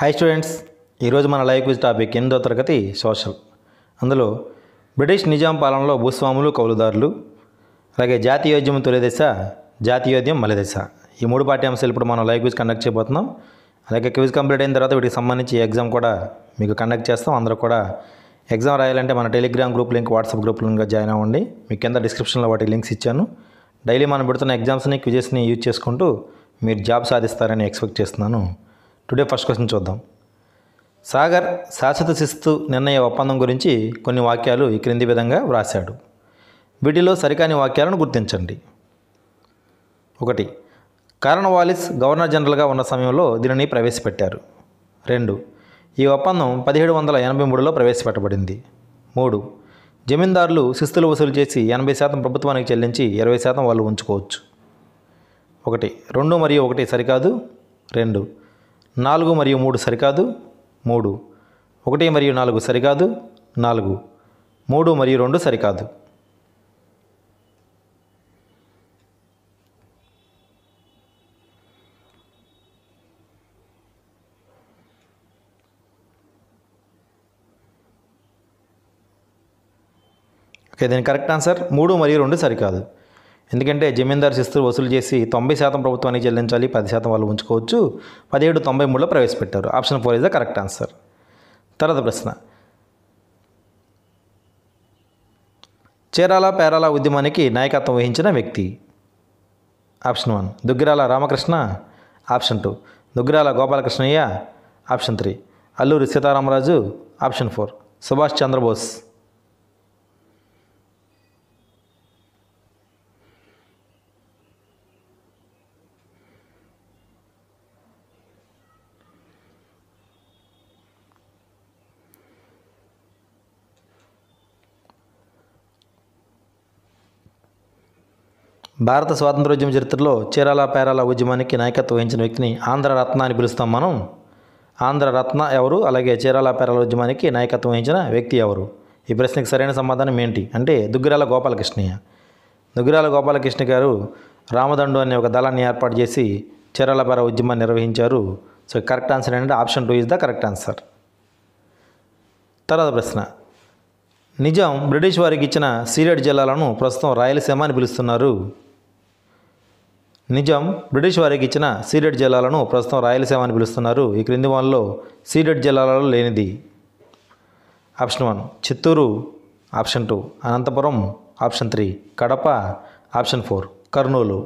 high students ఈరోజు మన life విజ్ topic ఎనిమిదో తరగతి సోషల్ అందులో బ్రిటిష్ నిజాం పాలనలో భూస్వాములు కౌలుదారులు అలాగే జాతీయోద్యమం తొలిదశ జాతీయోద్యమం మలిదశ ఈ మూడు పాఠ్యాంశాలు ఇప్పుడు మనం లైఫ్ క్విజ్ కండక్ట్ చేయబోతున్నాం అలాగే క్విజ్ కంప్లీట్ అయిన తర్వాత వీటికి సంబంధించి ఎగ్జామ్ కూడా మీకు కండక్ట్ చేస్తాం అందరూ కూడా ఎగ్జామ్ రాయాలంటే మన Telegram group link WhatsApp group లింక్గా జాయిన్ అవ్వండి మీకు కింద డిస్క్రిప్షన్లో వాటి లింక్స్ ఇచ్చాను డైలీ మనం పెడుతున్న ఎగ్జామ్స్ని క్విజెస్ని యూజ్ చేసుకుంటూ మీరు జాబ్ సాధిస్తారని ఎక్స్పెక్ట్ చేస్తున్నాను టుడే ఫస్ట్ క్వశ్చన్ చూద్దాం సాగర్ శాశ్వత శిస్తు నిర్ణయ ఒప్పందం గురించి కొన్ని వాక్యాలు ఈ క్రింది విధంగా వ్రాశాడు వీటిలో సరికాని వాక్యాలను గుర్తించండి ఒకటి కరణ్ వాలిస్ గవర్నర్ జనరల్గా ఉన్న సమయంలో దీనిని ప్రవేశపెట్టారు రెండు ఈ ఒప్పందం పదిహేడు వందల ఎనభై మూడులో ప్రవేశపెట్టబడింది మూడు జమీందారులు శిస్తులు వసూలు చేసి ఎనభై శాతం ప్రభుత్వానికి చెల్లించి ఇరవై శాతం వాళ్ళు ఉంచుకోవచ్చు ఒకటి రెండు మరియు ఒకటి సరికాదు రెండు నాలుగు మరియు మూడు సరికాదు మూడు ఒకటి మరియు నాలుగు సరికాదు నాలుగు మూడు మరియు రెండు సరికాదు ఓకే దీని కరెక్ట్ ఆన్సర్ మూడు మరియు రెండు సరికాదు ఎందుకంటే జమీందారు శిస్తులు వసూలు చేసి తొంభై శాతం ప్రభుత్వానికి చెల్లించాలి పది శాతం వాళ్ళు ఉంచుకోవచ్చు పదిహేడు తొంభై మూడులో ప్రవేశపెట్టారు option four is the correct answer తర్వాత ప్రశ్న చీరాల పేరాల ఉద్యమానికి నాయకత్వం వహించిన వ్యక్తి option one Duggirala Ramakrishna option two Duggirala Gopalakrishnayya option three Alluri Sitaramaraju option four Subhash Chandrabose భారత స్వాతంత్రోద్యమ చరిత్రలో చీరాల పేరాల ఉద్యమానికి నాయకత్వం వహించిన వ్యక్తిని ఆంధ్రరత్న అని పిలుస్తాం మనం ఆంధ్రరత్న ఎవరు అలాగే చీరాల పేరాల ఉద్యమానికి నాయకత్వం వహించిన వ్యక్తి ఎవరు ఈ ప్రశ్నకి సరైన సమాధానం ఏంటి అంటే దుగ్గిరాల గోపాలకృష్ణయ్య దుగ్గిరాల గోపాలకృష్ణ గారు రామదండు అనే ఒక దళాన్ని ఏర్పాటు చేసి చీరాల పేర ఉద్యమాన్ని నిర్వహించారు సో కరెక్ట్ ఆన్సర్ ఏంటంటే option two is the correct answer తర్వాత ప్రశ్న నిజాం బ్రిటిష్ వారికి ఇచ్చిన సీలేట్ జిల్లాలను ప్రస్తుతం రాయలసీమ అని పిలుస్తున్నారు నిజాం బ్రిటిష్ వారికి ఇచ్చిన సీడెడ్ జిల్లాలను ప్రస్తుతం రాయలసీమ అని పిలుస్తున్నారు ఈ క్రింది వాళ్ళలో సీడెడ్ జిల్లాలలో లేనిది option one Chittoor option two Anantapuram option three Kadapa option four Kurnool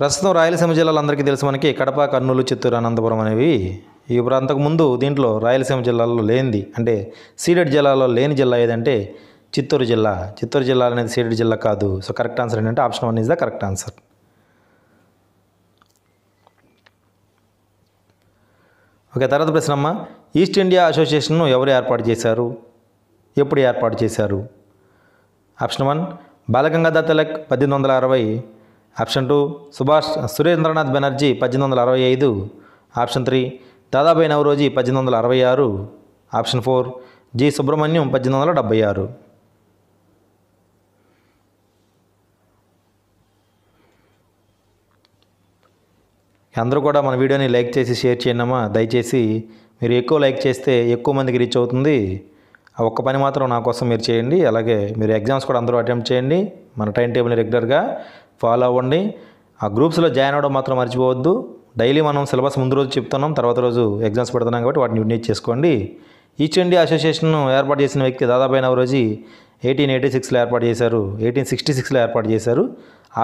ప్రస్తుతం రాయలసీమ జిల్లాలో అందరికీ తెలుసు మనకి కడప కర్నూలు చిత్తూరు అనంతపురం అనేవి ఈ అంతకుముందు దీంట్లో రాయలసీమ జిల్లాలో లేనిది అంటే సీడెడ్ జిల్లాలో లేని జిల్లా ఏదంటే చిత్తూరు జిల్లా చిత్తూరు జిల్లా అనేది సీడెడ్ జిల్లా కాదు సో కరెక్ట్ ఆన్సర్ ఏంటంటే option one is the correct answer okay తర్వాత అమ్మ ఈస్ట్ ఇండియా అసోసియేషన్ను ఎవరు ఏర్పాటు చేశారు ఎప్పుడు ఏర్పాటు చేశారు ఆప్షన్ వన్ బాలగంగాధర్ తిలక్ పద్దెనిమిది వందల అరవై ఆప్షన్ టూ సుభాష్ సురేంద్రనాథ్ బెనర్జీ పద్దెనిమిది వందల అరవై ఐదు ఆప్షన్ త్రీ దాదాబాయి నవరోజీ పద్దెనిమిది వందల అరవై ఆరు ఆప్షన్ ఫోర్ జి సుబ్రహ్మణ్యం పద్దెనిమిది వందల డెబ్బై ఆరు అందరూ కూడా మన వీడియోని లైక్ చేసి షేర్ చేయండమ్మా దయచేసి మీరు ఎక్కువ లైక్ చేస్తే ఎక్కువ మందికి రీచ్ అవుతుంది ఆ ఒక్క పని మాత్రం నా కోసం మీరు చేయండి అలాగే మీరు ఎగ్జామ్స్ కూడా అందరూ అటెంప్ట్ చేయండి మన టైం టేబుల్ని రెగ్యులర్గా ఫాలో అవ్వండి ఆ గ్రూప్స్లో జాయిన్ అవ్వడం మాత్రం మర్చిపోవద్దు డైలీ మనం సిలబస్ ముందు రోజు చెప్తున్నాం తర్వాత రోజు ఎగ్జామ్స్ పెడుతున్నాం కాబట్టి వాటిని యూనిట్ చేసుకోండి ఈచ్ ఇండియా అసోసియేషన్ ఏర్పాటు చేసిన వ్యక్తి దాదాపు రోజు ఎయిటీన్ ఎయిటీ సిక్స్లో ఏర్పాటు చేశారు ఎయిటీన్ సిక్స్టీ సిక్స్లో ఏర్పాటు చేశారు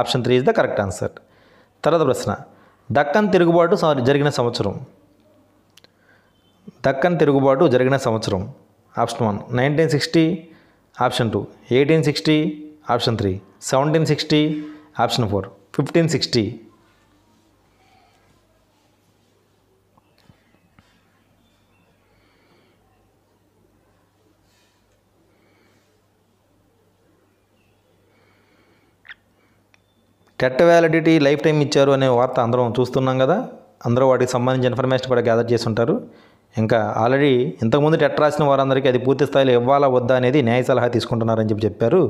option three is the correct answer తర్వాత ప్రశ్న దక్కన్ తిరుగుబాటు జరిగిన సంవత్సరం దక్కన్ తిరుగుబాటు జరిగిన సంవత్సరం option one nineteen sixty option two eighteen sixty option three seventeen sixty option four fifteen sixty TET validity life time ఇచ్చారు అనే వార్త అందరం చూస్తున్నాం కదా అందరూ వాటికి సంబంధించిన ఇన్ఫర్మేషన్ కూడా గ్యాదర్ చేసి ఉంటారు ఇంకా ఆల్రెడీ ఇంతకుముందు టెట్ రాసిన వారందరికీ అది పూర్తి స్థాయిలో ఇవ్వాలా వద్దా అనేది న్యాయ సలహా తీసుకుంటున్నారని చెప్పి చెప్పారు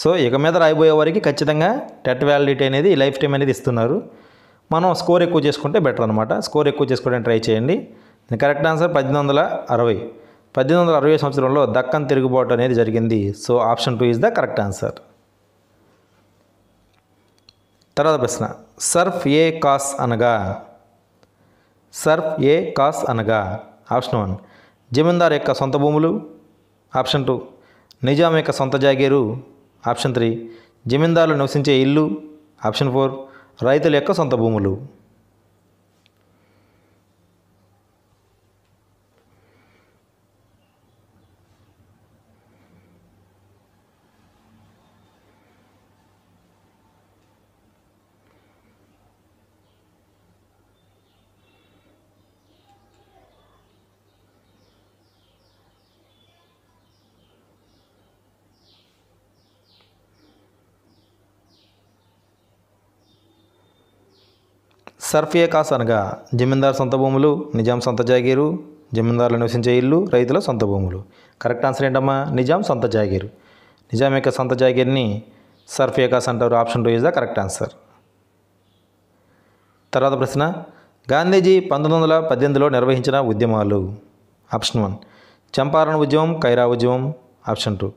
సో ఇక మీద రాయిపోయే వారికి ఖచ్చితంగా టెట్ వ్యాలిడిటీ అనేది లైఫ్ టైం అనేది ఇస్తున్నారు మనం స్కోర్ ఎక్కువ చేసుకుంటే బెటర్ అనమాట స్కోర్ ఎక్కువ చేసుకోవడానికి ట్రై చేయండి కరెక్ట్ ఆన్సర్ పద్దెనిమిది వందల అరవై పద్దెనిమిది వందల అరవై సంవత్సరంలో దక్కన్ తిరుగుబాటు అనేది జరిగింది so option two is the correct answer తర్వాత ప్రశ్న సర్ఫ్ ఏ కాస్ అనగా సర్ఫ్ ఏ కాస్ అనగా ఆప్షన్ వన్ జమీందార్ యొక్క సొంత భూములు ఆప్షన్ టూ నిజాం యొక్క సొంత జాగీరు ఆప్షన్ త్రీ జమీందారులు నివసించే ఇల్లు ఆప్షన్ ఫోర్ రైతుల యొక్క సొంత భూములు సర్ఫియే కాస్ అనగా జమీందారు సొంత భూములు నిజాం సొంత జాగీరు జమీందారులు నివసించే ఇల్లు రైతుల సొంత భూములు కరెక్ట్ ఆన్సర్ ఏంటమ్మా నిజాం సొంత జాగీరు నిజాం యొక్క సొంత జాగీర్ని సర్ఫియే కాస్ అంటారు option two is the correct answer తర్వాత ప్రశ్న గాంధీజీ పంతొమ్మిది వందల పద్దెనిమిదిలో నిర్వహించిన ఉద్యమాలు ఆప్షన్ వన్ చంపారణ ఉద్యమం ఖైరా ఉద్యమం ఆప్షన్ టూ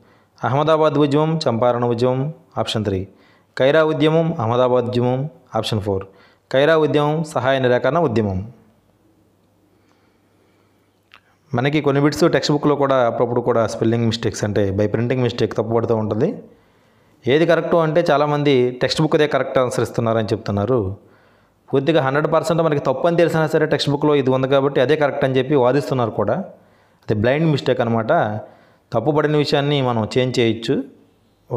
అహ్మదాబాద్ ఉద్యమం చంపారణ ఉద్యమం ఆప్షన్ త్రీ ఖైరా ఉద్యమం అహ్మదాబాద్ ఉద్యమం ఆప్షన్ ఫోర్ కైరా ఉద్యమం సహాయ నిరాకరణ ఉద్యమం మనకి కొన్ని బిట్స్ టెక్స్ట్ బుక్లో కూడా అప్పుడప్పుడు కూడా స్పెల్లింగ్ మిస్టేక్స్ అంటే బై ప్రింటింగ్ మిస్టేక్ తప్పు పడుతూ ఉంటుంది ఏది కరెక్టు అంటే చాలామంది టెక్స్ట్ బుక్ అదే కరెక్ట్ ఆన్సర్ ఇస్తున్నారని చెప్తున్నారు పూర్తిగా హండ్రెడ్ పర్సెంట్ మనకి తప్పు అని తెలిసినా సరే టెక్స్ట్ బుక్లో ఇది ఉంది కాబట్టి అదే కరెక్ట్ అని చెప్పి వాదిస్తున్నారు కూడా అది బ్లైండ్ మిస్టేక్ అనమాట తప్పుపడిన విషయాన్ని మనం చేంజ్ చేయొచ్చు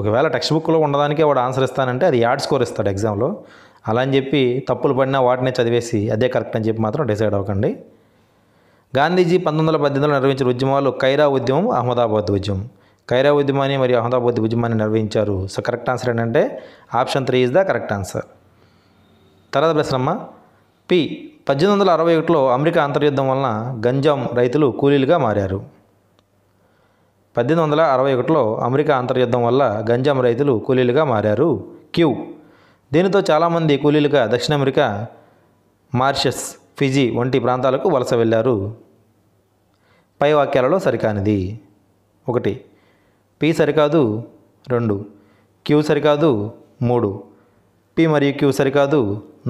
ఒకవేళ టెక్స్ట్ బుక్లో ఉండడానికే వాడు ఆన్సర్ ఇస్తానంటే అది యాడ్ స్కోర్ ఇస్తాడు ఎగ్జామ్లో అలా అని చెప్పి తప్పులు పడినా వాటినే చదివేసి అదే కరెక్ట్ అని చెప్పి మాత్రం డిసైడ్ అవ్వకండి గాంధీజీ పంతొమ్మిది వందల పద్దెనిమిదిలో నిర్వహించిన ఉద్యమాలు ఖైరా ఉద్యమం అహ్మదాబాద్ ఉద్యమం ఖైరా ఉద్యమాన్ని మరియు అహ్మదాబాద్ ఉద్యమాన్ని నిర్వహించారు సో కరెక్ట్ ఆన్సర్ ఏంటంటే option three is the correct answer తర్వాత ప్రశ్నమ్మ పి పద్దెనిమిది వందల అరవై ఒకటిలో అమెరికా అంతర్యుద్ధం వలన గంజాం రైతులు కూలీలుగా మారారు పద్దెనిమిది వందల అరవై ఒకటిలో అమెరికా అంతర్యుద్ధం వల్ల గంజాం రైతులు కూలీలుగా మారారు క్యూ దీనితో చాలామంది కూలీలుగా దక్షిణ అమెరికా మార్షస్ ఫిజీ వంటి ప్రాంతాలకు వలస వెళ్ళారు పై వాక్యాలలో సరికానిది ఒకటి పి సరికాదు రెండు క్యూ సరికాదు మూడు పి మరియు క్యూ సరికాదు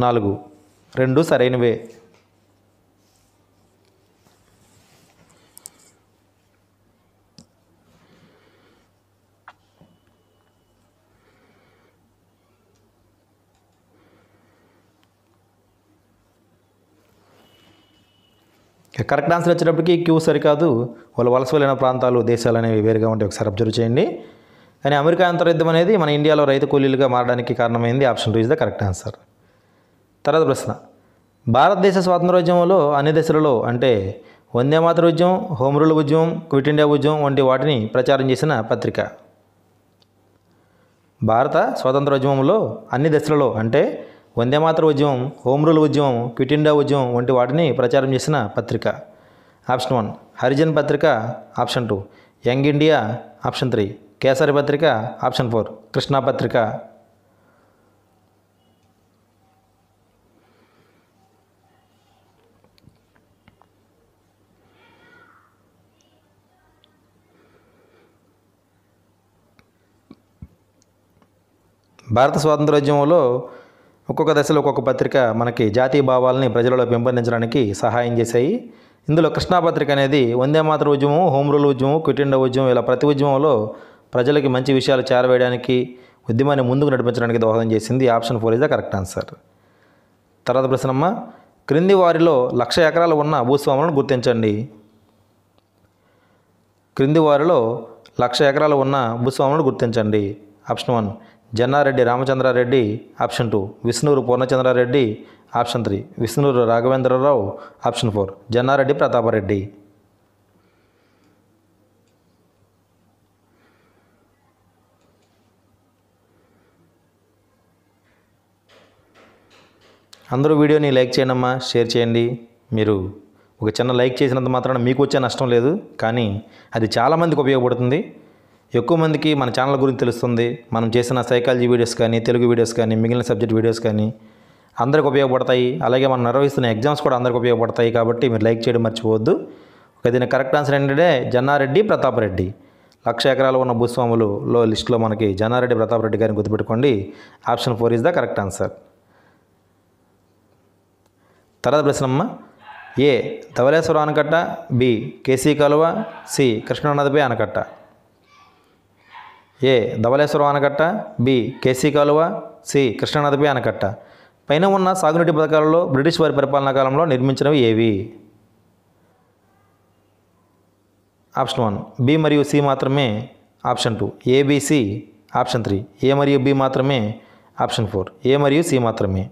నాలుగు రెండు సరైనవే కరెక్ట్ ఆన్సర్ వచ్చేటప్పటికి క్యూ సరికాదు వాళ్ళు వలస వెళ్ళిన ప్రాంతాలు దేశాలు అనేవి వేరుగా ఉంటే ఒకసారి అబ్జర్వ్ చేయండి కానీ అమెరికా అంతర్యుద్ధం అనేది మన ఇండియాలో రైతు కూలీలుగా మారడానికి కారణమైంది option two is the correct answer తర్వాత ప్రశ్న భారతదేశ స్వాతంత్రోద్యమంలో అన్ని దశలలో అంటే మాతృ ఉద్యమం హోమ్రూల్ ఉద్యమం క్విట్ ఇండియా ఉద్యమం వంటి వాటిని ప్రచారం చేసిన పత్రిక భారత స్వాతంత్రోద్యమంలో అన్ని దశలలో అంటే వందేమాత్ర ఉద్యమం హోమ్ రూల్ ఉద్యమం క్విట్ ఇండియా ఉద్యమం వంటి వాటిని ప్రచారం చేసిన పత్రిక ఆప్షన్ వన్ హరిజన్ పత్రిక option two young India option three Kesari పత్రిక ఆప్షన్ ఫోర్ కృష్ణా పత్రిక భారత స్వాతంత్రోద్యమంలో ఒక్కొక్క దశలో ఒక్కొక్క పత్రిక మనకి జాతీయ భావాలని ప్రజలలో పెంపొందించడానికి సహాయం చేశాయి ఇందులో కృష్ణా పత్రిక అనేది వందే మాతృ ఉద్యమం హోమ్ రూల్ ఉద్యమం కుటుండ ఉద్యమం ఇలా ప్రతి ఉద్యమంలో ప్రజలకి మంచి విషయాలు చేరవేయడానికి ఉద్యమాన్ని ముందుకు నడిపించడానికి దోహదం చేసింది option four is the correct answer తర్వాత ప్రశ్నమ్మ క్రింది వారిలో లక్ష ఎకరాలు ఉన్న భూస్వాములను గుర్తించండి క్రింది వారిలో లక్ష ఎకరాలు ఉన్న భూస్వాములను గుర్తించండి option one Jannareddy Ramachandrareddy option two Vishnuru Purnachandrareddy option three Vishnuru Raghavendrarao option four Jannareddy Pratapareddy అందరూ వీడియోని లైక్ చేయండి అమ్మా షేర్ చేయండి మీరు ఒక చిన్న లైక్ చేసినంత మాత్రాన మీకు వచ్చే నష్టం లేదు కానీ అది చాలామందికి ఉపయోగపడుతుంది ఎక్కువ మందికి మన ఛానల్ గురించి తెలుస్తుంది మనం చేసిన సైకాలజీ వీడియోస్ కానీ తెలుగు వీడియోస్ కానీ మిగిలిన సబ్జెక్ట్ వీడియోస్ కానీ అందరికి ఉపయోగపడతాయి అలాగే మనం నిర్వహిస్తున్న ఎగ్జామ్స్ కూడా అందరికి ఉపయోగపడతాయి కాబట్టి మీరు లైక్ చేయడం మర్చిపోవద్దు ఒక దీని కరెక్ట్ ఆన్సర్ ఏంటంటే జన్నారెడ్డి ప్రతాప్ రెడ్డి లక్ష ఎకరాలు ఉన్న భూస్వాములులో లిస్టులో మనకి జనారెడ్డి ప్రతాప్ రెడ్డి గారిని గుర్తుపెట్టుకోండి option four is the correct answer తర్వాత అమ్మ ఏ ధవలేశ్వరం ఆనకట్ట బి కేసీ కాలువ సి కృష్ణానదిపై ఆనకట్ట ఏ ధవలేశ్వరం ఆనకట్ట బి కేసీ కాలువ సి కృష్ణానదిపై ఆనకట్ట పైన ఉన్న సాగునీటి పథకాలలో బ్రిటిష్ వారి పరిపాలనా కాలంలో నిర్మించినవి ఏవి ఆప్షన్ వన్ బి మరియు సి మాత్రమే option two ABC option three A మరియు బి మాత్రమే ఆప్షన్ ఫోర్ ఏ మరియు సి మాత్రమే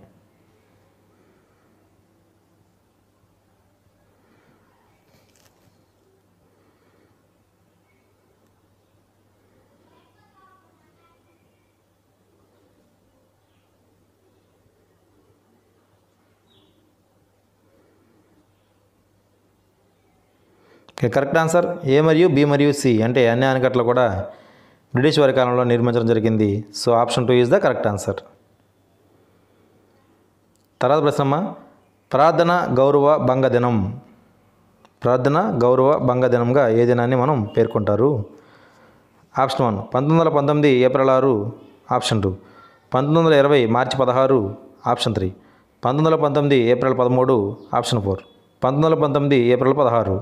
ఓకే కరెక్ట్ ఆన్సర్ ఏ మరియు బి మరియు సి అంటే అన్ని ఆనకట్టలు కూడా బ్రిటిష్ వారి కాలంలో నిర్మించడం జరిగింది so option two is the correct answer తర్వాత ప్రశ్నమ్మ ప్రార్థన గౌరవ భంగ దినం ప్రార్థన గౌరవ భంగ దినంగా ఏ దినాన్ని మనం పేర్కొంటారు ఆప్షన్ వన్ పంతొమ్మిది వందల పంతొమ్మిది ఏప్రిల్ ఆరు ఆప్షన్ టూ పంతొమ్మిది వందల ఇరవై మార్చి పదహారు ఆప్షన్ త్రీ పంతొమ్మిది వందల పంతొమ్మిది ఏప్రిల్ పదమూడు ఆప్షన్ ఫోర్ పంతొమ్మిది వందల పంతొమ్మిది ఏప్రిల్ పదహారు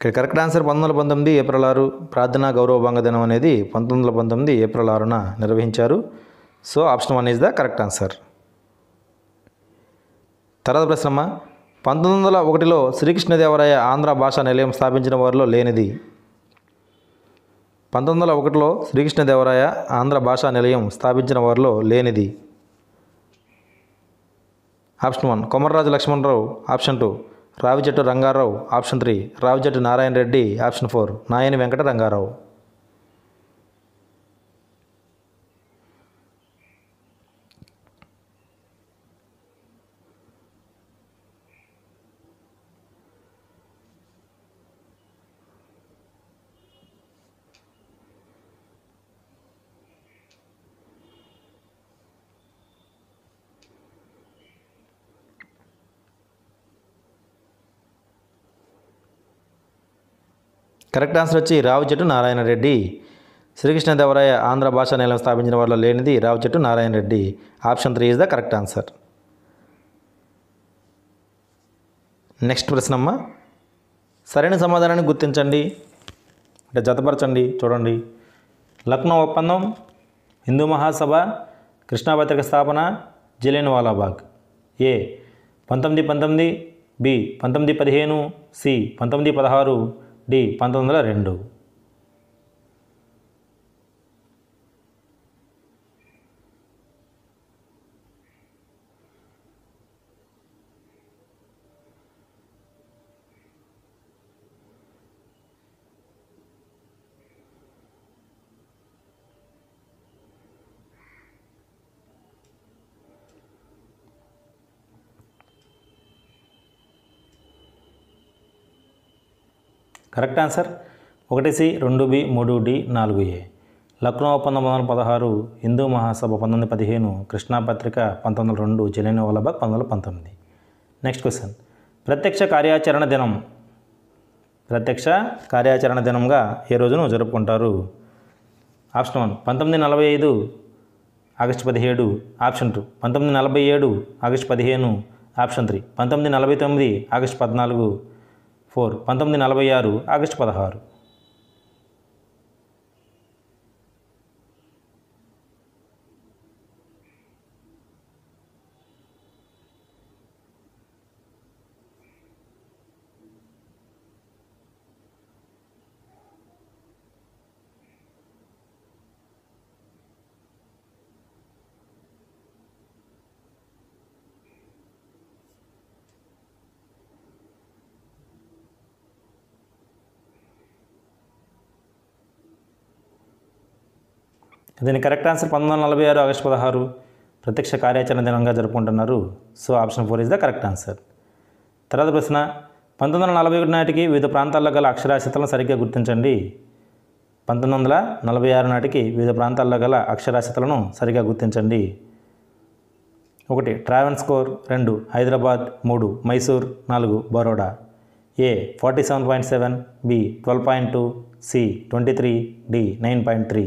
ఇక్కడ కరెక్ట్ ఆన్సర్ పంతొమ్మిది పంతొమ్మిది ఏప్రిల్ ఆరు ప్రార్థనా గౌరవ భంగదినం అనేది పంతొమ్మిది వందల పంతొమ్మిది ఏప్రిల్ ఆరున నిర్వహించారు so option one is the correct answer తర్వాత ప్రశ్నమ్మ పంతొమ్మిది వందల ఒకటిలో శ్రీకృష్ణదేవరాయ ఆంధ్ర భాషా నిలయం స్థాపించిన వారిలో లేనిది పంతొమ్మిది వందల ఒకటిలో శ్రీకృష్ణదేవరాయ ఆంధ్ర భాషా నిలయం స్థాపించిన వారిలో లేనిది option one Komarraju Lakshmanarao option two Ravichettu Rangarao option three Ravichettu Narayana Reddy option four Nayani Venkata Rangarao correct answer వచ్చి రావు చెట్టు నారాయణ రెడ్డి శ్రీకృష్ణదేవరాయ ఆంధ్ర భాషా నేలం స్థాపించిన వాళ్ళు లేనిది Ravichettu Narayana Reddy option three is the correct answer next ప్రశ్నమ్మ సరైన సమాధానాన్ని గుర్తించండి అంటే జతపరచండి చూడండి లక్నో ఒప్పందం హిందూ మహాసభ కృష్ణాపత్రిక స్థాపన జలేన్ వాలాబాగ్ ఏ పంతొమ్మిది పంతొమ్మిది బి పంతొమ్మిది పదిహేను సి పంతొమ్మిది పదహారు డి పంతొమ్మిది వందల రెండు కరెక్ట్ ఆన్సర్ ఒకటి సి రెండు బి మూడు డి నాలుగు ఏ లక్నో ఒప్పందం పంతొమ్మిది వందల పదహారు హిందూ మహాసభ పంతొమ్మిది పదిహేను కృష్ణాపత్రిక పంతొమ్మిది వందల రెండు జలియన్ వల్లభాగ్ పంతొమ్మిది వందల పంతొమ్మిది నెక్స్ట్ క్వశ్చన్ ప్రత్యక్ష కార్యాచరణ దినం ప్రత్యక్ష కార్యాచరణ దినంగా ఏ రోజును జరుపుకుంటారు ఆప్షన్ వన్ పంతొమ్మిది నలభై ఐదు ఆగస్టు పదిహేడు ఆప్షన్ టూ పంతొమ్మిది నలభై ఏడు ఆగస్టు పదిహేను ఆప్షన్ త్రీ పంతొమ్మిది నలభై తొమ్మిది ఆగస్టు పద్నాలుగు ఫోర్ పంతొమ్మిది నలభై ఆరు ఆగస్టు పదహారు దీని కరెక్ట్ ఆన్సర్ పంతొమ్మిది వందల నలభై ఆరు ఆగస్టు పదహారు ప్రత్యక్ష కార్యాచరణ దినంగా జరుపుకుంటున్నారు so option four is the correct answer తర్వాత ప్రశ్న పంతొమ్మిది వందల నలభై ఒకటి నాటికి వివిధ ప్రాంతాల్లో గల అక్షరాస్యతలను సరిగ్గా గుర్తించండి పంతొమ్మిది వందల నలభై ఆరు నాటికి వివిధ ప్రాంతాల్లో గల అక్షరాస్యతలను సరిగ్గా గుర్తించండి ఒకటి ట్రావెన్ స్కోర్ రెండు హైదరాబాద్ మూడు మైసూర్ నాలుగు Baroda A forty seven point seven B twelve point two C twenty three D nine point three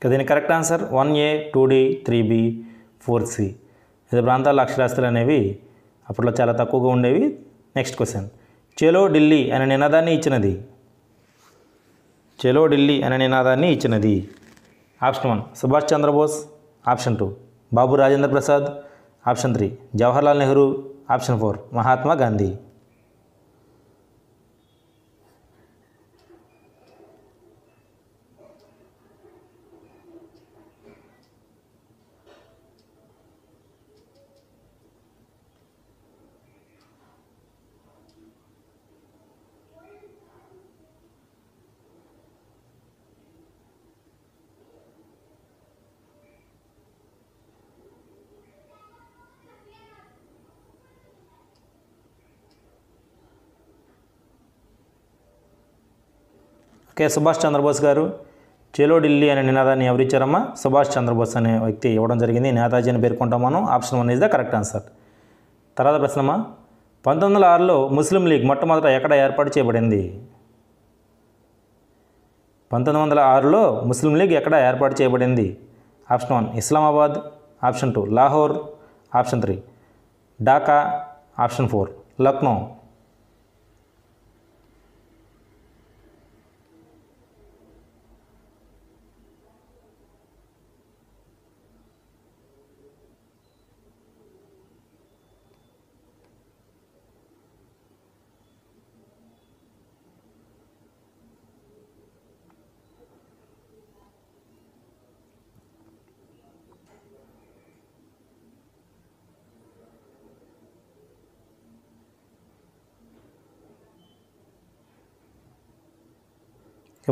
ఇక దీని correct answer one A two D three B four C ఇది ప్రాంతాల్లో అక్షరాస్తులు అనేవి అప్పట్లో చాలా తక్కువగా ఉండేవి నెక్స్ట్ క్వశ్చన్ చెలో ఢిల్లీ అనే నినాదాన్ని ఇచ్చినది చెలో ఢిల్లీ అనే నినాదాన్ని ఇచ్చినది option one Subhash Chandrabose option two Babu Rajendra Prasad option three Jawaharlal Nehru option four Mahatma Gandhi కె సుభాష్ చంద్రబోస్ గారు చేలో ఢిల్లీ అనే నినాదాన్ని ఇచ్చారమ్మా సుభాష్ చంద్రబోస్ అనే వ్యక్తి ఇవ్వడం జరిగింది నేతాజీ అని పేర్కొంటాం మనం option one is the correct answer తర్వాత ప్రశ్నమా పంతొమ్మిది వందల ఆరులో ముస్లిం లీగ్ మొట్టమొదట ఎక్కడ ఏర్పాటు చేయబడింది పంతొమ్మిది వందల ఆరులో ముస్లిం లీగ్ ఎక్కడ ఏర్పాటు చేయబడింది option one Islamabad option two Lahore option three Dhaka option four Lucknow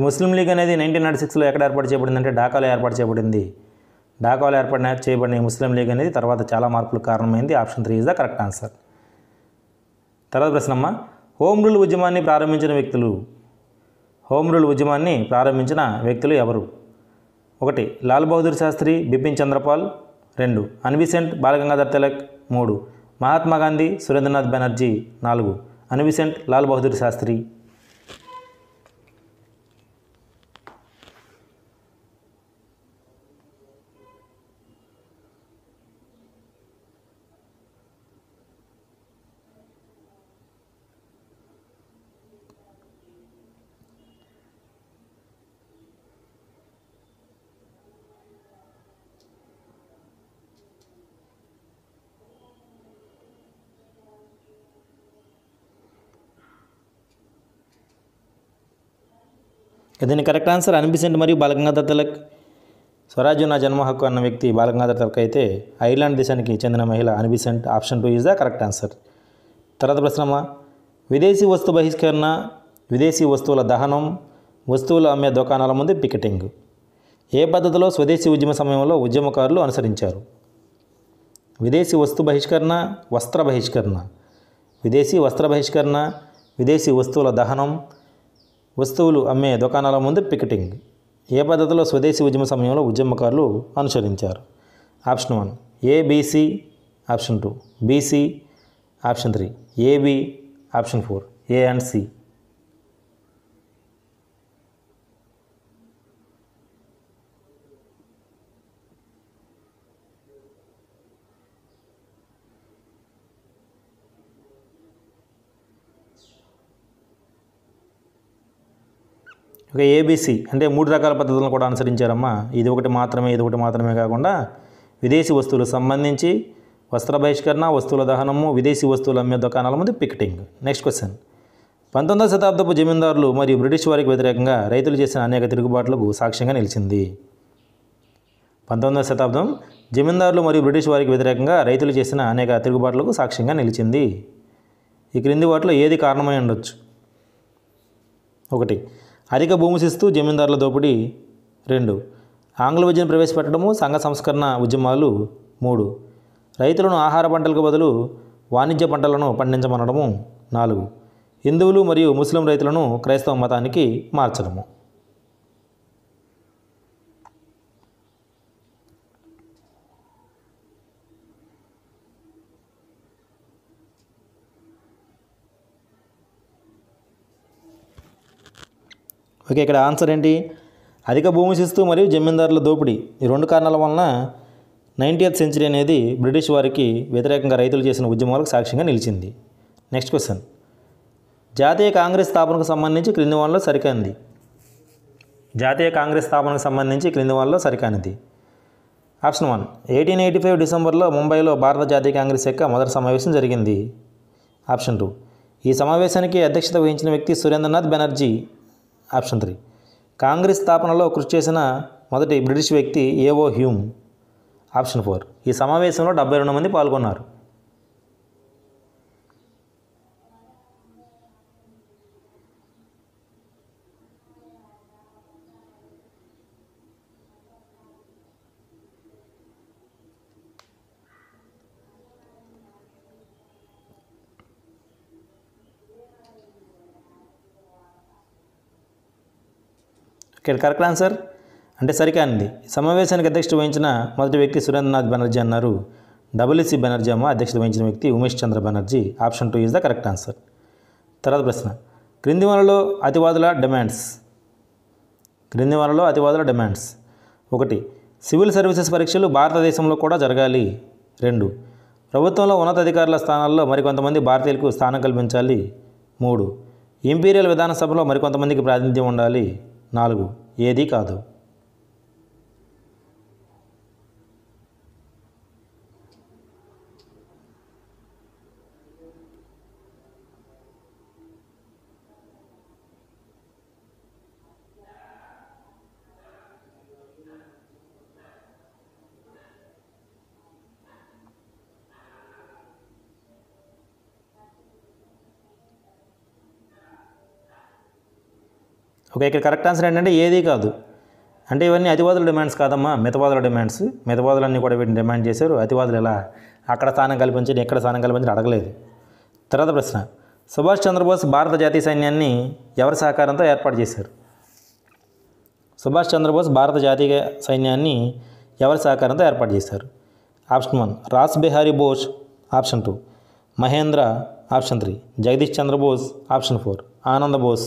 Muslim league అనేది నైన్టీన్ నాట్ సిక్స్లో ఎక్కడ ఏర్పాటు చేయబడిందంటే ఢాకాలో ఏర్పాటు చేయబడింది ఢాకాలో ఏర్పడిన చేయబడిన ముస్లిం లీగ్ అనేది తర్వాత చాలా మార్పులకు కారణమైంది option three is the correct answer తర్వాత ప్రశ్నమ్మ హోమ్ రూల్ ఉద్యమాన్ని ప్రారంభించిన వ్యక్తులు హోమ్ రూల్ ఉద్యమాన్ని ప్రారంభించిన వ్యక్తులు ఎవరు ఒకటి లాల్ బహదూర్ శాస్త్రి బిపిన్ చంద్రపాల్ రెండు అన్విసెంట్ బాలగంగాధర్ తిలక్ మూడు మహాత్మా గాంధీ సురేంద్రనాథ్ బెనర్జీ నాలుగు అన్విసెంట్ లాల్ బహదూర్ శాస్త్రి దీని కరెక్ట్ ఆన్సర్ అనిపిసెంట్ మరియు బాలగంగాధర తిలక్ స్వరాజ్యం నా జన్మ హక్కు అన్న వ్యక్తి బాలగంగాధర తిలక్ అయితే ఐర్లాండ్ దేశానికి చెందిన మహిళ Annie Besant option two is the correct answer తర్వాత ప్రశ్న విదేశీ వస్తు బహిష్కరణ విదేశీ వస్తువుల దహనం వస్తువులు అమ్మే దుకాణాల ముందు పికెటింగ్ ఏ పద్ధతిలో స్వదేశీ ఉద్యమ సమయంలో ఉద్యమకారులు అనుసరించారు విదేశీ వస్తు బహిష్కరణ వస్త్ర బహిష్కరణ విదేశీ వస్త్ర బహిష్కరణ విదేశీ వస్తువుల దహనం వస్తువులు అమ్మే దుకాణాల ముందు పికెటింగ్ ఏ పద్ధతిలో స్వదేశీ ఉద్యమ సమయంలో ఉద్యమకారులు అనుసరించారు option one ABC option two BC option three AB option four A and C ఒక ఏబీసీ అంటే మూడు రకాల పద్ధతులను కూడా అనుసరించారమ్మా ఇది ఒకటి మాత్రమే ఇది ఒకటి మాత్రమే కాకుండా విదేశీ వస్తువులకు సంబంధించి వస్త్ర బహిష్కరణ వస్తువుల దహనము విదేశీ వస్తువులు అమ్మే దుకాణాల ముందు పికెటింగ్ నెక్స్ట్ క్వశ్చన్ పంతొమ్మిదవ శతాబ్దపు జమీందారులు మరియు బ్రిటిష్ వారికి వ్యతిరేకంగా రైతులు చేసిన అనేక తిరుగుబాట్లకు సాక్ష్యంగా నిలిచింది పంతొమ్మిదవ శతాబ్దం జమీందారులు మరియు బ్రిటిష్ వారికి వ్యతిరేకంగా రైతులు చేసిన అనేక తిరుగుబాట్లకు సాక్ష్యంగా నిలిచింది ఈ క్రింది వాటిలో ఏది కారణమై ఉండొచ్చు ఒకటి అధిక భూమిశిస్తూ జమీందారుల దోపిడీ రెండు ఆంగ్ల విద్యను ప్రవేశపెట్టడము సంఘ సంస్కరణ ఉద్యమాలు మూడు రైతులను ఆహార పంటలకు బదులు వాణిజ్య పంటలను పండించమనడము నాలుగు హిందువులు మరియు ముస్లిం రైతులను క్రైస్తవ మతానికి మార్చడము ఓకే ఇక్కడ ఆన్సర్ ఏంటి అధిక భూమి శిస్తు మరియు జమీందారుల దోపిడీ ఈ రెండు కారణాల వలన నైన్టీఎత్ సెంచరీ అనేది బ్రిటిష్ వారికి వ్యతిరేకంగా రైతులు చేసిన ఉద్యమాలకు సాక్ష్యంగా నిలిచింది నెక్స్ట్ క్వశ్చన్ జాతీయ కాంగ్రెస్ స్థాపనకు సంబంధించి క్రింది వాళ్ళలో సరికానిది జాతీయ కాంగ్రెస్ స్థాపనకు సంబంధించి క్రింది వాళ్ళలో సరికానిది option one eighteen eighty five డిసెంబర్లో ముంబైలో భారత జాతీయ కాంగ్రెస్ యొక్క మొదటి సమావేశం జరిగింది ఆప్షన్ టూ ఈ సమావేశానికి అధ్యక్షత వహించిన వ్యక్తి సురేంద్రనాథ్ బెనర్జీ ఆప్షన్ త్రీ కాంగ్రెస్ స్థాపనలో కృషి చేసిన మొదటి బ్రిటిష్ వ్యక్తి ఏవో హ్యూమ్ ఆప్షన్ ఫోర్ ఈ సమావేశంలో డెబ్బై రెండు మంది పాల్గొన్నారు ఇక్కడ కరెక్ట్ ఆన్సర్ అంటే సరికానిది సమావేశానికి అధ్యక్షత వహించిన మొదటి వ్యక్తి సురేంద్రనాథ్ బెనర్జీ అన్నారు డబ్ల్యూసి బెనర్జీ అమ్మ అధ్యక్షత వహించిన వ్యక్తి Umesh Chandra Banerjee option two is the correct answer తర్వాత ప్రశ్న క్రింది వనలో అతివాదుల డిమాండ్స్ క్రింది వనలో అతివాదుల డిమాండ్స్ ఒకటి సివిల్ సర్వీసెస్ పరీక్షలు భారతదేశంలో కూడా జరగాలి రెండు ప్రభుత్వంలో ఉన్నతాధికారుల స్థానాల్లో మరికొంతమంది భారతీయులకు స్థానం కల్పించాలి మూడు ఇంపీరియల్ విధానసభలో మరికొంతమందికి ప్రాతినిధ్యం ఉండాలి నాలుగు ఏదీ కాదు ఓకే ఇక్కడ కరెక్ట్ ఆన్సర్ ఏంటంటే ఏది కాదు అంటే ఇవన్నీ అతివాదుల డిమాండ్స్ కాదమ్మా మితవాదుల డిమాండ్స్ మితవాదులన్నీ కూడా వీటిని డిమాండ్ చేశారు అతివాదులు ఎలా అక్కడ స్థానం కల్పించి ఎక్కడ స్థానం కల్పించండి అడగలేదు తర్వాత ప్రశ్న సుభాష్ చంద్రబోస్ భారత జాతీయ సైన్యాన్ని ఎవరి సహకారంతో ఏర్పాటు చేశారు సుభాష్ చంద్రబోస్ భారత జాతీయ సైన్యాన్ని ఎవరి సహకారంతో ఏర్పాటు చేశారు option one Ras Bihari Bose option two Mahendra option three Jagadish Chandrabose option four Ananda Bose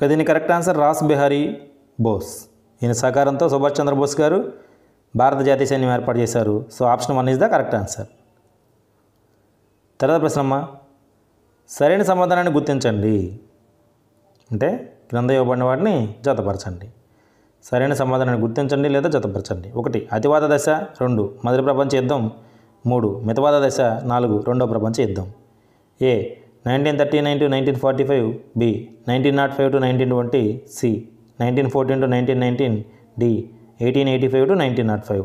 ఇక దీని కరెక్ట్ ఆన్సర్ రాస్ బిహారీ బోస్ ఈయన సహకారంతో సుభాష్ చంద్రబోస్ గారు భారత జాతీయ సైన్యం ఏర్పాటు చేశారు so option one is the correct answer తర్వాత ప్రశ్నమ్మ సరైన సమాధానాన్ని గుర్తించండి అంటే క్రింద ఇవ్వబడిన వాటిని జతపరచండి సరైన సమాధానాన్ని గుర్తించండి లేదా జతపరచండి ఒకటి అతివాద దశ రెండు మొదటి ప్రపంచ యుద్ధం మూడు మితవాద దశ నాలుగు రెండో ప్రపంచ యుద్ధం A nineteen thirty nine to nineteen forty five B nineteen nought five to nineteen twenty C nineteen fourteen to nineteen nineteen D eighteen eighty five to nineteen nought five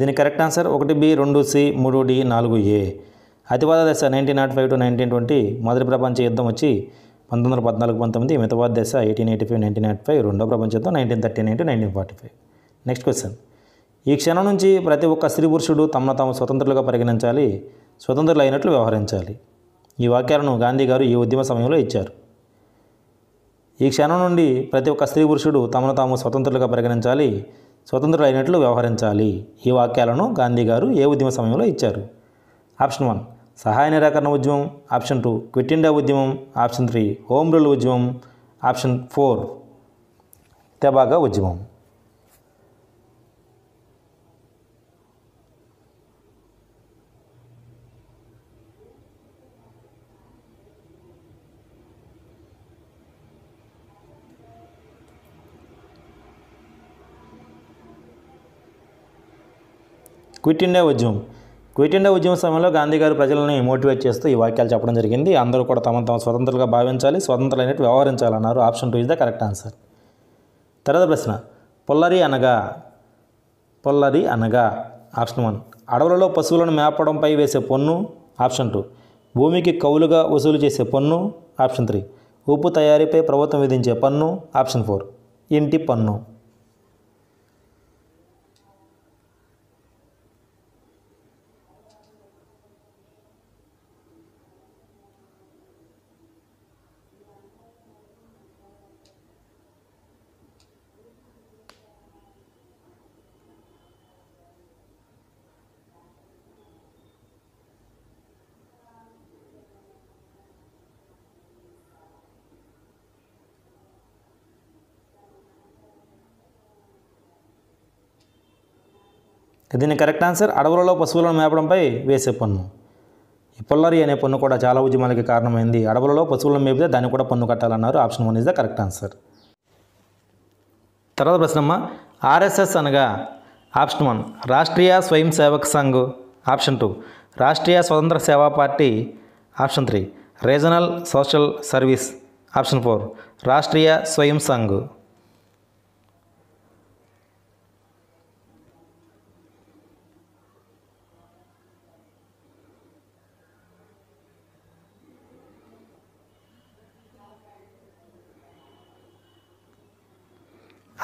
దీని కరెక్ట్ ఆన్సర్ ఒకటి B రెండు C మూడు D నాలుగు A అతివాద దశ nineteen nought five to nineteen twenty మొదటి ప్రపంచ యుద్ధం వచ్చి పంతొమ్మిది వందల పద్నాలుగు పంతొమ్మిది మితవాద దశ eighteen eighty five nineteen nought five రెండో ప్రపంచ యుద్ధం nineteen thirty nine to nineteen forty five next question ఈ క్షణం నుంచి ప్రతి ఒక్క స్త్రీ పురుషుడు తమను తాము స్వతంత్రులుగా పరిగణించాలి స్వతంత్రులు అయినట్లు వ్యవహరించాలి ఈ వాక్యాలను గాంధీ గారు ఈ ఉద్యమ సమయంలో ఇచ్చారు ఈ క్షణం నుండి ప్రతి ఒక్క స్త్రీ పురుషుడు తమను తాము స్వతంత్రులుగా పరిగణించాలి స్వతంత్రులైనట్లు వ్యవహరించాలి ఈ వాక్యాలను గాంధీ గారు ఏ ఉద్యమ సమయంలో ఇచ్చారు ఆప్షన్ వన్ సహాయ నిరాకరణ ఉద్యమం ఆప్షన్ టూ క్విట్ ఇండియా ఉద్యమం ఆప్షన్ త్రీ హోమ్ రూల్ ఉద్యమం ఆప్షన్ ఫోర్ తెబాగా ఉద్యమం క్విట్ ఇండియా ఉద్యమం క్విట్ ఇండియా ఉద్యమ సమయంలో గాంధీ గారు ప్రజలని మోటివేట్ చేస్తూ ఈ వాక్యాలు చెప్పడం జరిగింది అందరూ కూడా తమ తమ స్వతంత్రులుగా భావించాలి స్వతంత్రులైనట్టు వ్యవహరించాలన్నారు option two is the correct answer తర్వాత ప్రశ్న పొల్లరి అనగా పొల్లరి అనగా ఆప్షన్ వన్ అడవులలో పశువులను మేపడంపై వేసే పన్ను ఆప్షన్ టూ భూమికి కౌలుగా వసూలు చేసే పన్ను ఆప్షన్ త్రీ ఉప్పు తయారీపై ప్రభుత్వం విధించే పన్ను ఆప్షన్ ఫోర్ ఇంటి పన్ను దీని కరెక్ట్ ఆన్సర్ అడవులలో పశువులను మేపడంపై వేసే పన్ను ఈ పొల్లరి అనే పన్ను కూడా చాలా ఉద్యమాలకి కారణమైంది అడవులలో పశువులను మేపితే దాన్ని కూడా పన్ను కట్టాలన్నారు option one is the correct answer తర్వాత ప్రశ్నమ్మ ఆర్ఎస్ఎస్ అనగా option one Rashtriya Swayam Sevak Sangh option two Rashtriya Swatantra Seva party option three regional social service option four Rashtriya Swayam Sangh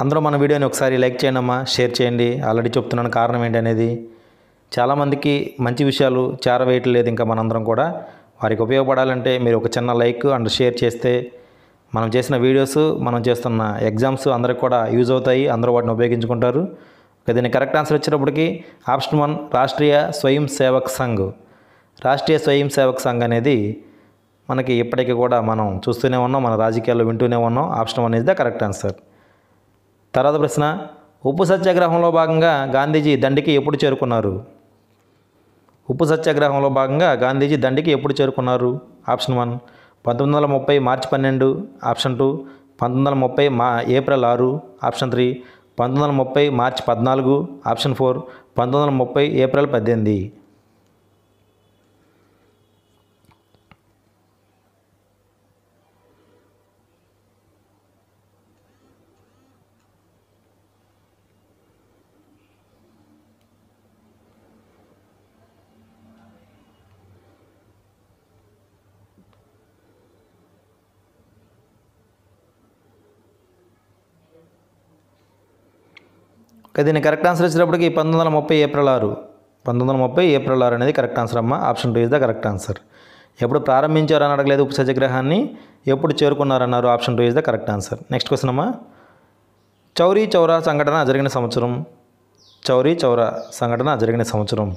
అందరూ మన వీడియోని ఒకసారి లైక్ చేయండి అమ్మా షేర్ చేయండి ఆల్రెడీ చెప్తున్నాను కారణం ఏంటి అనేది చాలామందికి మంచి విషయాలు చేరవేయట్లేదు ఇంకా మనందరం కూడా వారికి ఉపయోగపడాలంటే మీరు ఒక చిన్న లైక్ అండ్ షేర్ చేస్తే మనం చేసిన వీడియోస్ మనం చేస్తున్న ఎగ్జామ్స్ అందరికి కూడా యూజ్ అవుతాయి అందరూ వాటిని ఉపయోగించుకుంటారు దీని కరెక్ట్ ఆన్సర్ వచ్చినప్పటికీ ఆప్షన్ వన్ రాష్ట్రీయ స్వయం సేవక్ సంఘ్ రాష్ట్రీయ స్వయం సేవక్ సంఘ్ అనేది మనకి ఇప్పటికీ కూడా మనం చూస్తూనే ఉన్నాం మన రాజకీయాల్లో వింటూనే ఉన్నాం option one is the correct answer తర్వాత ప్రశ్న ఉప్పు సత్యాగ్రహంలో భాగంగా గాంధీజీ దండికి ఎప్పుడు చేరుకున్నారు ఉప్పు సత్యాగ్రహంలో భాగంగా గాంధీజీ దండికి ఎప్పుడు చేరుకున్నారు ఆప్షన్ వన్ పంతొమ్మిది వందల ముప్పై మార్చి పన్నెండు ఆప్షన్ టూ పంతొమ్మిది వందల ముప్పై మా ఏప్రిల్ ఆరు ఆప్షన్ త్రీ పంతొమ్మిది వందల ముప్పై మార్చి పద్నాలుగు ఆప్షన్ ఫోర్ పంతొమ్మిది వందల ముప్పై ఏప్రిల్ పద్దెనిమిది దీన్ని కరెక్ట్ ఆన్సర్ వచ్చినప్పటికి పంతొమ్మిది వందల ముప్పై ఏప్రిల్ ఆరు పంతొమ్మిది వందల ముప్పై ఏప్రిల్ ఆరు అనేది కరెక్ట్ ఆన్సర్ అమ్మ option two is the correct answer ఎప్పుడు ప్రారంభించారు అని అడగలేదు ఉప్పు సత్యాగ్రహాన్ని ఎప్పుడు చేరుకున్నారన్నారు option two is the correct answer next question అమ్మా చౌరీ చౌరా సంఘటన జరిగిన సంవత్సరం చౌరీ చౌరా సంఘటన జరిగిన సంవత్సరం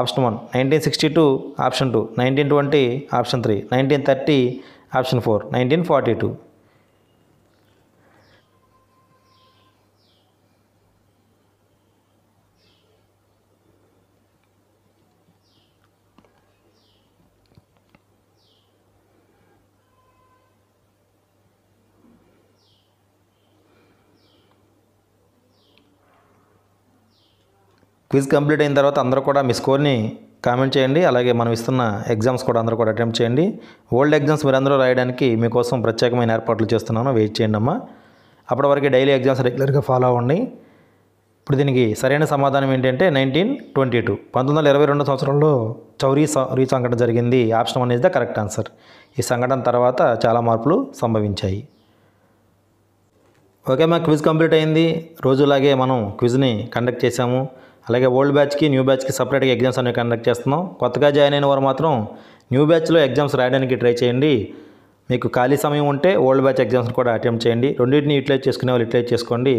option one nineteen sixty two option two nineteen twenty option three nineteen thirty option four nineteen forty two quiz complete అయిన తర్వాత అందరూ కూడా మీ స్కోర్ని కామెంట్ చేయండి అలాగే మనం ఇస్తున్న ఎగ్జామ్స్ కూడా అందరూ కూడా అటెంప్ట్ చేయండి ఓల్డ్ ఎగ్జామ్స్ మీరందరూ రాయడానికి మీకోసం ప్రత్యేకమైన ఏర్పాట్లు చేస్తున్నాను వెయిట్ చేయండి అమ్మా అప్పటి వరకు డైలీ ఎగ్జామ్స్ రెగ్యులర్గా ఫాలో అవ్వండి ఇప్పుడు దీనికి సరైన సమాధానం ఏంటంటే నైన్టీన్ ట్వంటీ టూ పంతొమ్మిది వందల ఇరవై రెండు సంవత్సరంలో చౌరీ చౌరీ సంఘటన జరిగింది option one is the correct answer ఈ సంఘటన తర్వాత చాలా మార్పులు సంభవించాయి ఓకే మా క్విజ్ కంప్లీట్ అయింది రోజులాగే మనం క్విజ్ని కండక్ట్ చేశాము అలాగే ఓల్డ్ బ్యాచ్కి న్యూ బ్యాచ్కి సపరేట్గా ఎగ్జామ్స్ అనేవి కండక్ట్ చేస్తున్నాం కొత్తగా జాయిన్ అయిన వారు మాత్రం న్యూ బ్యాచ్లో ఎగ్జామ్స్ రాయడానికి ట్రై చేయండి మీకు ఖాళీ సమయం ఉంటే ఓల్డ్ బ్యాచ్ ఎగ్జామ్స్ కూడా అటెంప్ట్ చేయండి రెండింటిని యూటిలైజ్ చేసుకునే వాళ్ళు యూటిలైజ్ చేసుకోండి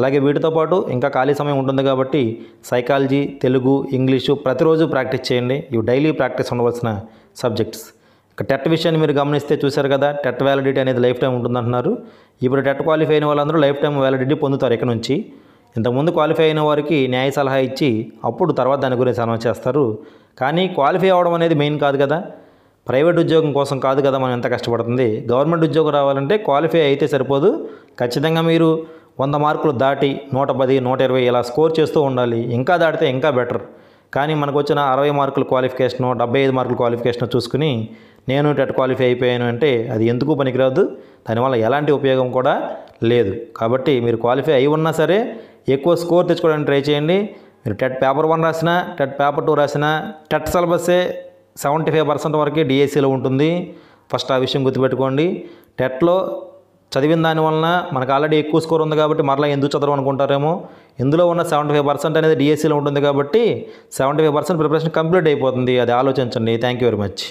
అలాగే వీటితో పాటు ఇంకా ఖాళీ సమయం ఉంటుంది కాబట్టి సైకాలజీ తెలుగు ఇంగ్లీషు ప్రతిరోజు ప్రాక్టీస్ చేయండి ఇవి డైలీ ప్రాక్టీస్ ఉండవలసిన సబ్జెక్ట్స్ ఇక టెట్ విషయాన్ని మీరు గమనిస్తే చూశారు కదా టెట్ వ్యాలిడిటీ అనేది లైఫ్ టైం ఉంటుందంటున్నారు ఇప్పుడు టెట్ క్వాలిఫై అయిన వాళ్ళందరూ లైఫ్ టైం వ్యాలిడిటీ పొందుతారు ఇక్కడ నుంచి ఇంతకుముందు క్వాలిఫై అయిన వారికి న్యాయ సలహా ఇచ్చి అప్పుడు తర్వాత దాని గురించి అనౌన్స్ చేస్తారు కానీ క్వాలిఫై అవ్వడం అనేది మెయిన్ కాదు కదా ప్రైవేట్ ఉద్యోగం కోసం కాదు కదా మనం ఎంత కష్టపడుతుంది గవర్నమెంట్ ఉద్యోగం రావాలంటే క్వాలిఫై అయితే సరిపోదు ఖచ్చితంగా మీరు వంద మార్కులు దాటి నూట పది నూట ఇరవై ఇలా స్కోర్ చేస్తూ ఉండాలి ఇంకా దాటితే ఇంకా బెటర్ కానీ మనకు వచ్చిన అరవై మార్కుల క్వాలిఫికేషను డెబ్బై ఐదు మార్కుల క్వాలిఫికేషన్ చూసుకుని నేను టెట్ క్వాలిఫై అయిపోయాను అంటే అది ఎందుకు పనికిరాదు దానివల్ల ఎలాంటి ఉపయోగం కూడా లేదు కాబట్టి మీరు క్వాలిఫై అయి ఉన్నా సరే ఎక్కువ స్కోర్ తెచ్చుకోవడానికి ట్రై చేయండి మీరు టెట్ పేపర్ వన్ రాసినా టెట్ పేపర్ టూ రాసినా టెట్ సిలబస్సే సెవెంటీ ఫైవ్ పర్సెంట్ వరకే డిఎస్సిలో ఉంటుంది ఫస్ట్ ఆ విషయం గుర్తుపెట్టుకోండి టెట్లో చదివిన వలన మనకు ఆల్రెడీ ఎక్కువ స్కోర్ ఉంది కాబట్టి మరలా ఎందుకు చదవడం అనుకుంటారేమో ఇందులో ఉన్న సెవెంటీ ఫైవ్ పర్సెంట్ అనేది డిఎస్సిలో ఉంటుంది కాబట్టి seventy five percent preparation complete అయిపోతుంది అది ఆలోచించండి థ్యాంక్ యూ వెరీ మచ్